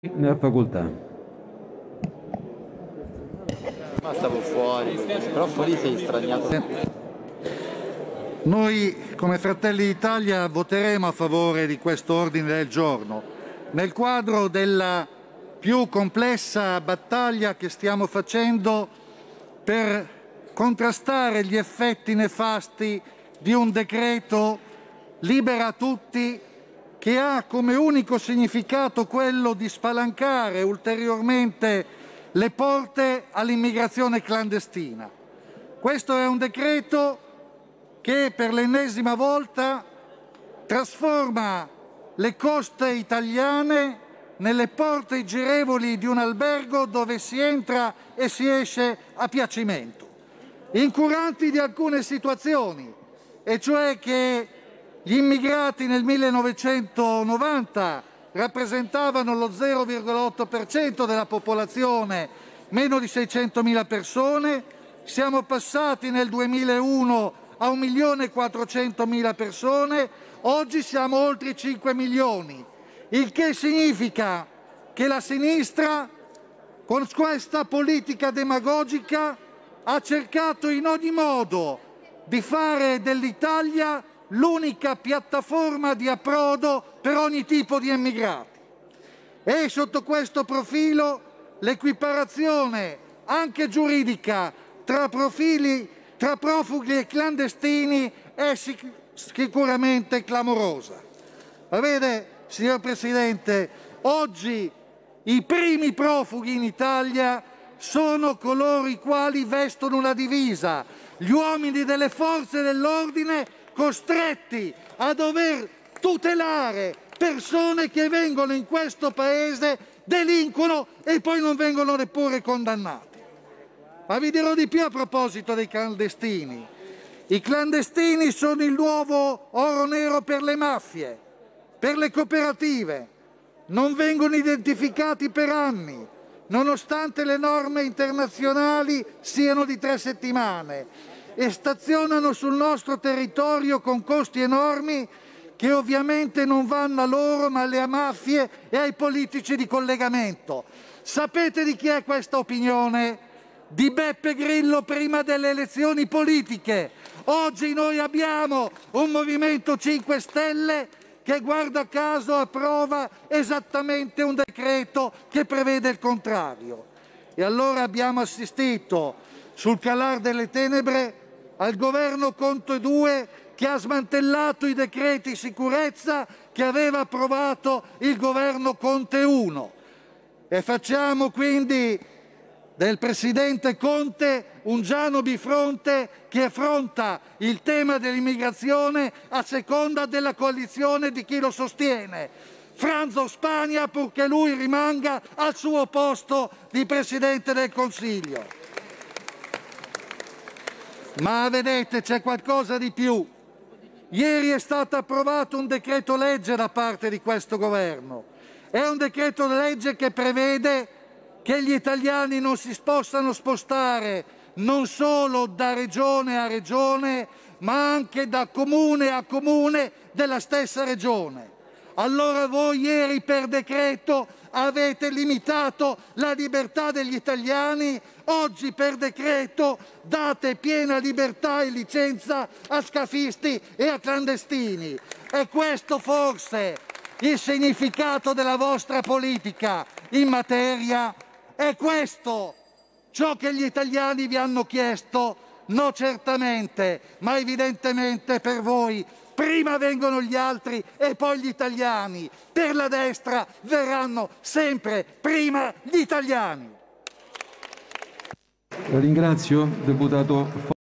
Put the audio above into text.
Ne facoltà. Ma stavo fuori, però fuori sei straniato. Noi come Fratelli d'Italia voteremo a favore di questo ordine del giorno nel quadro della più complessa battaglia che stiamo facendo per contrastare gli effetti nefasti di un decreto libera tutti che ha come unico significato quello di spalancare ulteriormente le porte all'immigrazione clandestina. Questo è un decreto che per l'ennesima volta trasforma le coste italiane nelle porte girevoli di un albergo dove si entra e si esce a piacimento, incuranti di alcune situazioni, e cioè che gli immigrati nel 1990 rappresentavano lo 0,8% della popolazione, meno di 600.000 persone. Siamo passati nel 2001 a 1.400.000 persone, oggi siamo oltre 5 milioni, il che significa che la sinistra con questa politica demagogica ha cercato in ogni modo di fare dell'Italia l'unica piattaforma di approdo per ogni tipo di emigrati. E sotto questo profilo l'equiparazione anche giuridica tra, profili, tra profughi e clandestini è sic sicuramente clamorosa. Ma vede, signor Presidente, oggi i primi profughi in Italia sono coloro i quali vestono la divisa, gli uomini delle forze dell'ordine costretti a dover tutelare persone che vengono in questo paese, delinquono e poi non vengono neppure condannati. Ma vi dirò di più a proposito dei clandestini. I clandestini sono il nuovo oro nero per le mafie, per le cooperative. Non vengono identificati per anni, nonostante le norme internazionali siano di tre settimane e stazionano sul nostro territorio con costi enormi che ovviamente non vanno a loro ma alle mafie e ai politici di collegamento. Sapete di chi è questa opinione? Di Beppe Grillo prima delle elezioni politiche. Oggi noi abbiamo un Movimento 5 Stelle che guarda caso approva esattamente un decreto che prevede il contrario. E allora abbiamo assistito sul calar delle tenebre al governo Conte 2 che ha smantellato i decreti sicurezza che aveva approvato il governo Conte 1. E facciamo quindi del Presidente Conte un Giano Bifronte che affronta il tema dell'immigrazione a seconda della coalizione di chi lo sostiene. Franzo Spagna purché lui rimanga al suo posto di Presidente del Consiglio. Ma vedete, c'è qualcosa di più. Ieri è stato approvato un decreto legge da parte di questo governo. È un decreto legge che prevede che gli italiani non si possano spostare non solo da regione a regione, ma anche da comune a comune della stessa regione. Allora voi ieri per decreto avete limitato la libertà degli italiani, oggi per decreto date piena libertà e licenza a scafisti e a clandestini. E questo forse il significato della vostra politica in materia è questo, ciò che gli italiani vi hanno chiesto, no certamente, ma evidentemente per voi prima vengono gli altri e poi gli italiani. Per la destra verranno sempre prima gli italiani. La ringrazio, deputato.